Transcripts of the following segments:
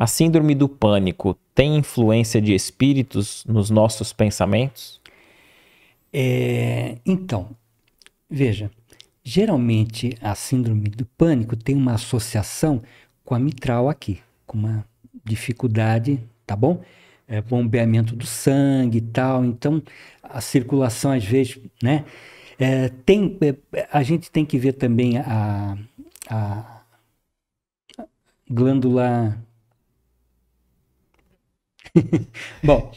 A síndrome do pânico tem influência de espíritos nos nossos pensamentos? É, então, veja, geralmente a síndrome do pânico tem uma associação com a mitral aqui, com uma dificuldade, tá bom? É, bombeamento do sangue e tal, então a circulação às vezes, né? É, tem, é, a gente tem que ver também a, a glândula Bom,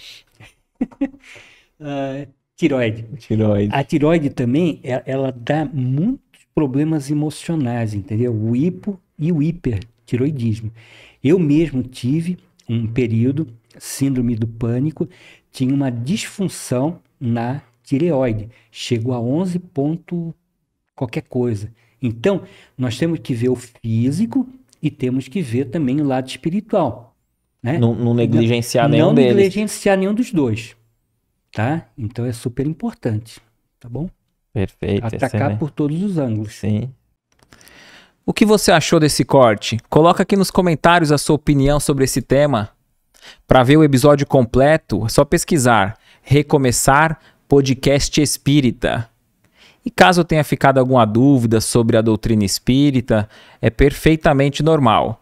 uh, tiroide. tiroide. A tiroide também, ela, é, ela dá muitos problemas emocionais, entendeu? O hipo e o hipertiroidismo. Eu mesmo tive um período síndrome do pânico, tinha uma disfunção na tireoide, chegou a 11 ponto qualquer coisa. Então, nós temos que ver o físico e temos que ver também o lado espiritual. Né? Não, não negligenciar não, nenhum não deles. Não negligenciar nenhum dos dois. Tá? Então é super importante. Tá bom? Perfeito. Atacar por todos os ângulos. Sim. O que você achou desse corte? Coloca aqui nos comentários a sua opinião sobre esse tema. Para ver o episódio completo, é só pesquisar Recomeçar Podcast Espírita. E caso tenha ficado alguma dúvida sobre a doutrina espírita, é perfeitamente normal